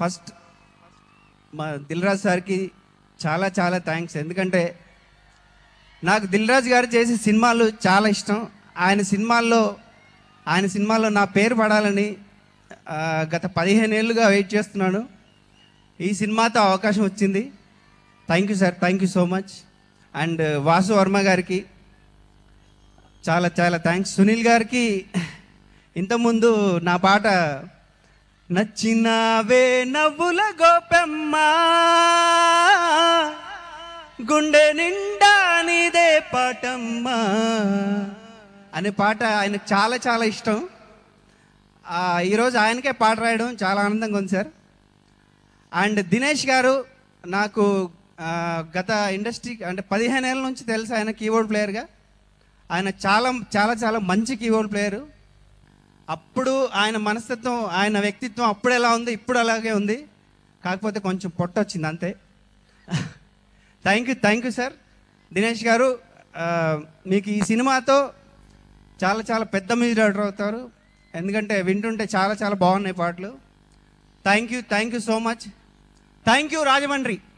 first మా దిల్రాజ్ సార్కి చాలా చాలా థ్యాంక్స్ ఎందుకంటే నాకు దిల్రాజ్ గారు చేసే సినిమాలు చాలా ఇష్టం ఆయన సినిమాల్లో ఆయన సినిమాల్లో నా పేరు పడాలని గత పదిహేను ఏళ్ళుగా వెయిట్ చేస్తున్నాను ఈ సినిమాతో అవకాశం వచ్చింది thank you sir thank you so much and Vasu Varma గారికి చాలా చాలా థ్యాంక్స్ సునీల్ గారికి ఇంతకుముందు నా పాట నచ్చినావే నవ్వుల గోపెమ్మ గుండె నిండా నీదే పాటమ్మ అనే పాట ఆయనకు చాలా చాలా ఇష్టం ఈరోజు ఆయనకే పాట రాయడం చాలా ఆనందంగా ఉంది సార్ అండ్ దినేష్ గారు నాకు గత ఇండస్ట్రీ అంటే పదిహేను ఏళ్ళ నుంచి తెలుసు ఆయన కీబోర్డ్ ప్లేయర్గా ఆయన చాలా చాలా చాలా మంచి కీబోర్డ్ ప్లేయరు అప్పుడు ఆయన మనస్తత్వం ఆయన వ్యక్తిత్వం అప్పుడు ఎలా ఉంది ఇప్పుడు అలాగే ఉంది కాకపోతే కొంచెం పొట్ట వచ్చింది అంతే thank you thank you sir Dinesh గారు మీకు ఈ సినిమాతో చాలా చాలా పెద్ద మ్యూజిక్ డైరెక్టర్ అవుతారు ఎందుకంటే వింటుంటే చాలా చాలా బాగున్నాయి పాటలు thank you thank you so much thank you Rajahmundry